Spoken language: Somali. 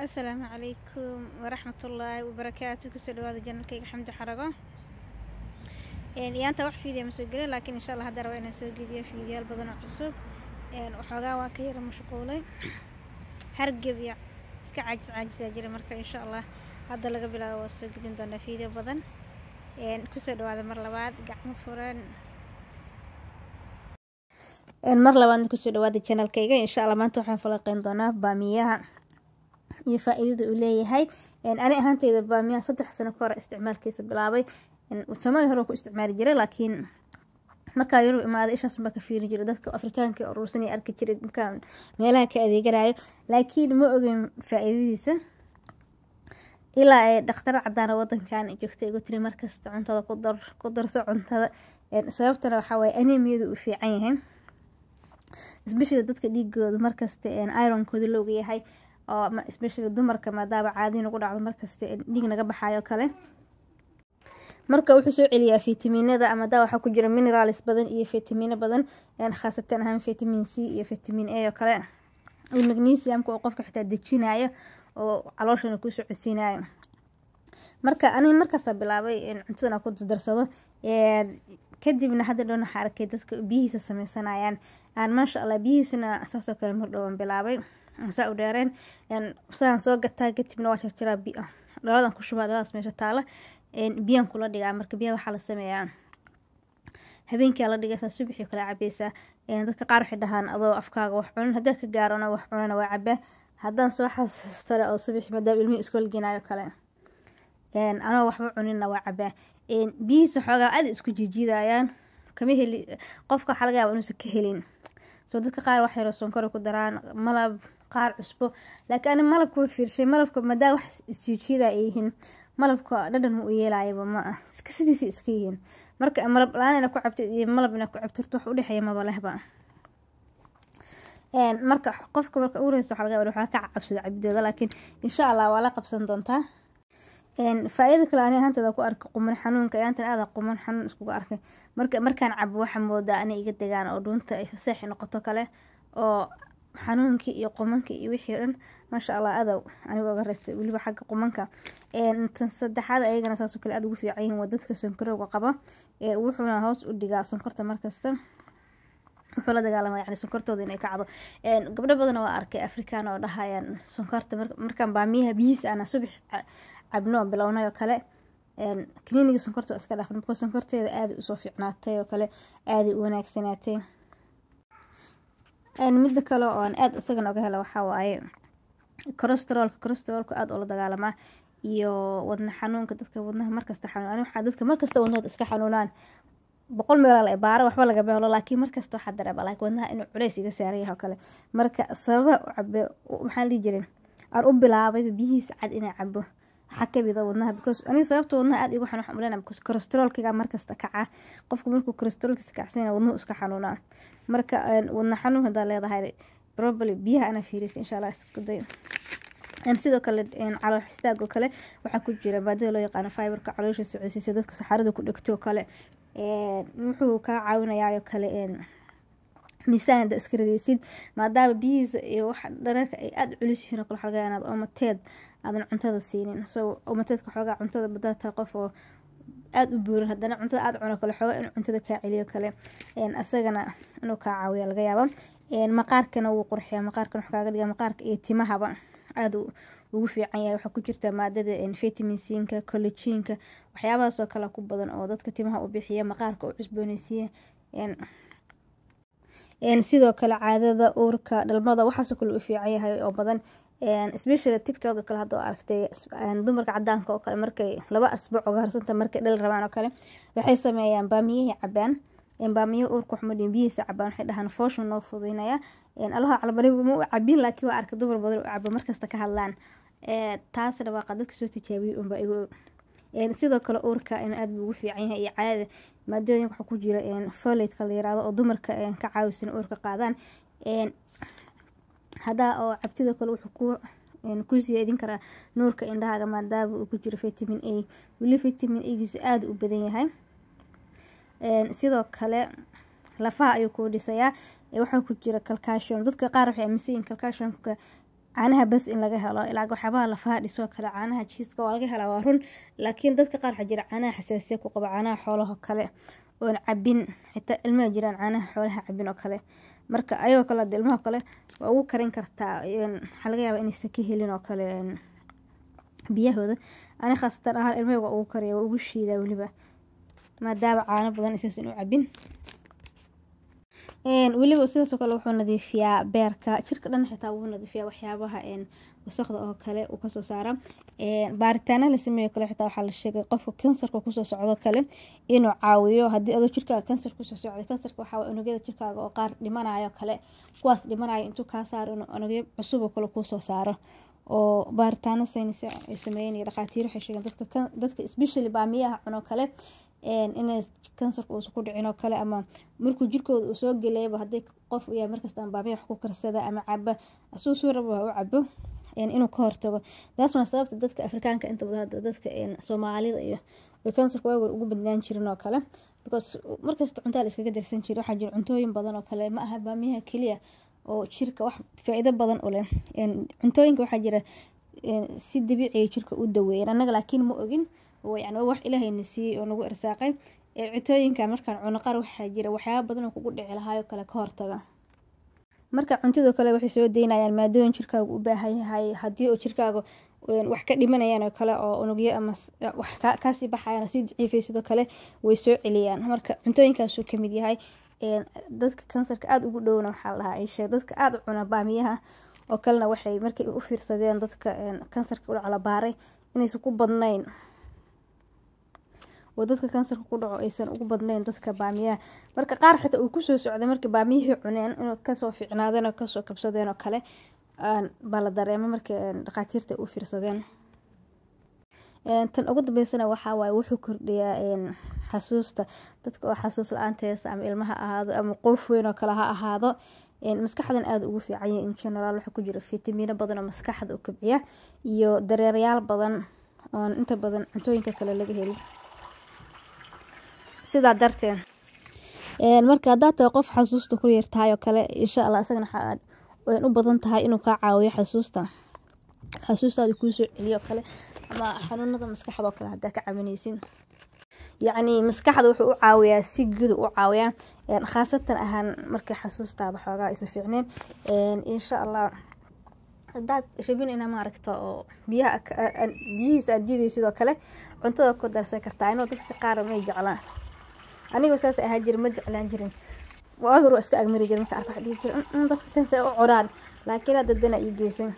asalaamu calaykum waraxmatullaahi wabarakaatu kusoo dhawaada janalkayga xamdi xarago yaanta wax fiidiya ma soo gelin laakiin insha alla hadda rabaa inaan soo gediyo fiidiyaal badanoo cusub waxoogaa waa ka yara mashquulay hargeb iska caajis caajisaa jira marka insha allah hadda laga bilaabo waa soo gedin doonaa fiidiyo badan kusoo dhawaada mar labaad gacmo furan mar labaadna kusoo dhawaada janalkayga insha alla maanta waxaan falaqeyn doonaa baamiyaha iyo faaiidada uu leeyahay ani ahaanteyda baa miyaa saddex sano ka hore isticmaalkiisa bilaabay soomali hore ku isticmaali jiray laakiin markaa yurub imaaday ishaasun baa ka fiiri jiray dadka afrikaanka uruursanay arki jiray markaa meelaha ka adeeganayo laakiin ma ogeyn faaiidadiisa ilaa ay dhakhtar cadaana wadankan joogtay igu tiri markasta cuntada ku darso cuntada sababtana waxaa anemiyada uu fiican yahay isbishila dadka dhiigooda markasta ironkooda looga yahay oo especially dumarka maadaama caadi nagu dhacdo markasta dhiig naga baxayo kale marka wuxuu soo celiyaa fitaminada ama daa waxaa ku jira mineraals badan iyo fitamino badan khaasatan ahaan fitamin c iyo fitamin a oo kale iyo magnesiumka oo qofka xitaa dejinayo oo calooshana kuu soo marka aniga markaasa bilaabay cuntadan ku dardarsado kadibna hadda dhown waxaa arkay dadka biyihiisa sameysanayaan aan maasha allah biyihiisana saasoo kale mar dhowaan bilaabay saa u dheereen saan soo gataa kadibna waa jarjaraa dhaladan ku shubaa dhaladaas meesha taala biyaan kula dhigaa marka biyaha waxaa la sameeyaa habeenkia la dhigaysaa subaxii kala cabeysaa dadka qaar waxay dhahaan adoo afkaaga wax cunin haddaa ka gaarona wax cunana waa cabaa haddaan soo xasuustale oo subaxii maadaama ilmihii iskoolgeenayo kale anoo waxba cuninna waa cabaa biyihiisa xoogaa aada isku jiijiidayaan kama heli qofka waxaa laga yaaba inuusan ka helin soo dadka qaar wax sonkore ku daraan malab qaar cusbo laakiin ani malabka fiirshay malabka madaa wax isjiijyada ah ay yihiin malabka dhadhan u yeelayaba ma ah iska sidiisa iska yihiin marka malab la ku cabtid iyo malab ina ku cabtirto wax udhexeeya maba lehba marka qofka marka ugu waxa laga waxaa ka cabsada cabidooda laakiin insha allah waa la qabsan doontaa faa kale ani ahaanteeda ku arkay quman xanuunka inantan aada quman xanuun iskuga arkay marka markaan cabo waxaa moodaa anay iga degaan oo dhuunta ay faseexi noqoto kale oo xanuunkii iyo qumankii iyo wixii dhan maasha allah adow anigoo ga raystay weliba xagga qumanka tan saddexaad ayagana saasoo kale aada ugu fiican yihiin waa dadka sonkorowga qaba wuxuuna hoos u dhigaa sonkorta markasta wuxuu la dagaalama yani sonkortooda inay ka cabo gabdho badana waa arkay afrikan oo dhahayaan sonkorta markaan baamiyaha biyihiis aana subax cabno bilownay kale kliniga sonkorta waa iska dhaafan marka sonkorteeda aaday usoo fiicnaatay oo kale aaday u wanaagsanaatay midda kale oo aan aada isagana oga hela waxaa waaye corosterolka corosterolka aada ula dagaalamaa iyo wadna xanuunka dadka wadnaha markasta xanuun waxaa dadka markasta wadnahad iska xanuunaan boqol meelaa baaro waxba lagama helo laakiin markasta waxaa dareeba laakiin wadnaha inuu culays iga saaran yahay oo kale marka sababa u maxaa maxaan dhihi jirin aan u bilaabay biyihiis cad inaa cabo waxaa kamid a ah wadnaha because aniga sababta wadnaha aad igu xanuun waxaan ah because kolesteroolkiga markasta kaca qofka markuu kolesteroolkiisa kacsanyana wadnuhu iska xanuunaa marka wadna xanuun haddaa leedahay probably biyaha ana fiirisay insha allah isku sidoo kale calool xistaag oo kale waxaa ku jira maadada loo yaqaano fiberka caloosha socosiisa dadka saxaarada ku dhegto kale wuxuu kaa caawinayaa kale miisaanada iska maadaama biyihiisa iyo wax dhararka ay aada culus yihiin oo kale inaad omateed aadan cuntada siinin isagoo omateedka xoogaa cuntada badaa qof oo aada u buurin haddana cuntada aada cuno kale xoogaa inuu cuntada kaa celiyo kale asagana inuu kaa caawiya laga yaaba maqaarkana wuu qurxiya maqaarkana wax kaaga dhiga maqaarka iyo timahaba aada ugu fiican yahay waxaa ku jirta maadada vitaminsiinka collegiinka waxyaabahaasoo kale ku badan oo dadka timaha u bixiya maqaarka u cusbooneysiiya sidoo kale caadada uurka dhalmada waxaasoo kale u fiican yahay oo badan specially tictoka kale hadda aragtay dumarka cadaanka oo kale markay laba asbuuc oga markay dhal rabaan oo kale waxay sameeyaan baamiyihii cabaan baamiyo uurka waxmadhin biyihiisa cabaan waxay dhahaan foosha noo fuduynaya allaha calabari ma u cabin laakiin waa arkay dumar badan u cabo markasta ka hadlaan taasna waa qadadka soo tijaabiyay unbaa igu sidoo kale uurka in aada buu ugu fiican yahay iyo caadada maadadan waxaa ku jira foletka la yiraahdo oo dumarka ka caawisan uurka qaadaan hadaa oo cabtida kale wuxuu ku ku siyaadin karaa nuurka indhahaaga maadaaba uu ku jiro vitamin a weli vitamin agiisu aada u badan yahay sidoo kale lafaha ayuu kuu dhisayaa waxaa ku jira calcashon dadka qaar waxay aaminsan yihiin calcashonka caanaha bas in laga helo ilaa waxyaabaha lafaha dhisoo kale caanaha jiiska waa laga helaa waa run laakiin dadka qaar waxaa jira caanaha xasaasiya ku qaba caanaha xoolaho kale oon cabin xitaa ilmaha jiraan caanaha xoolaha cabin oo kale marka ayagoo kale hada ilmaha kale waa ugu karin kartaa waxaa laga yaabaa inaysan ka helin oo kale biyahooda ani khaasatan ahaan ilmahayga waa ugu kariya waa ugu shiidaa weliba maadaama caano badan isaas inuu cabin weliba sidaasoo kale wuxuu nadiifiyaa beerka jirka dhan xitaa wuu nadiifiyaa waxyaabaha wasaqda oo kale uu kasoo saara baaritaana la sameeyo kale xitaa waxaa la sheegay qofka kansarka kusoo socdo kale inuu caawiyo haddii adoo jirkaaga kansar kusoo socday kansarka waxaa unugyada jirkaaga oo qaar dhimanayo kale kuwaas dhimanayo intuu kaa saaro inuu unugyo cusub oo kale kuusoo saaro oo baaritaano saynis ay sameeynaya dhakhaatiir waxay sheegeen dadka dadka specially baamiyaha cuno kale inay kansarka uusa ku dhicin oo kale ama markuu jirkooda usoo soo gelayaba qof yaa markasta ambaabaya wax ku karsada ama caba asuu suu raba waa u cabo inuu ka hortago taas waa sababta dadka afrikaanka inta badan dadka soomaalida iyo kansarka waagoor ugu badnaan jirin oo kale because markasta cuntaa la darsan jira waxaa jira cuntooyin badan oo kale ma aha baamiyaha keliya oo jirka wax faa-iido badan u leh cuntooyinka waxaa jira si dabiiciga ah jirka u daweeyan annaga laakiin ma ogin yani wax ilaahayna siiyey oo nagu irsaaqay cuntooyinka markaan cuno qar waxaa jira waxyaaba badan oo kugu dhici lahaayoo kale ka hortaga marka cuntidoo kale waxay soo deynayaan maadooyin jirkaagu u baahan yahay haddii oo jirkaaga wax ka dhimanayaan oo kale oo unugyo ama e, wax kasii baxayaan oo sii daciifay sidoo kale way soo celiyaan marka cuntooyinkaasuu kamid yahay dadka kansarka aada ugu dhowna waxaa la dhahaa dadka aada cuna baamiyaha oo kalena waxay markay u fiirsadeen dadka kansarka udhacla inaysan ku badnayn oo dadka kansarka ku dhaco aysan ugu badnayn dadka baamiyaha marka qaar xitaa uu kusoo socday markii baamiyihii cuneen in kasoo ficnaadeen oo kasoo kabsadeen oo kale baa la dareema markii dhakhaatiirta u fiirsadeen tan ugu dambeysana waxaa waaye wuxuu kordhiyaa xasuusta dadka oo xasuus la-aanteesa ama ilmaha ahaado ama qoof weyn oo kale ha ahaado maskaxdan aada ugu fiican yahay in generaal waxaa ku jira fitamiino badan oo maskaxda u kobciya iyo dareeryaal badan oon inta badan cuntooyinka kale laga helin sidaa darteed marka haddaad tahay qof xasuusta ku yartahay oo kale insha alla isagana wayn u badan tahay inuu kaa caawiyo xasuusta xasuustaada kuusoo celiyo o kale ama xanuunada maskaxda oo kale haddaa ka cabanaysin yacni maskaxda wuxuu u caawiyaa si gudu u caawiyaa khaasatan ahaan markay xasuustaada xoogaa aysan fiicneen insha allah haddaad rabin ina maaragta oo biyaha biyihiisa aad diidaysid oo kale cuntada ku darsan kartaa inoo dadka qaar may jeclaan aniga saas ahaa jira ma jeclaan jirin waa hor isku agmari jira marka arko waxdhigi jira dadka kanse u coraan laakiin hadda dana ii geysan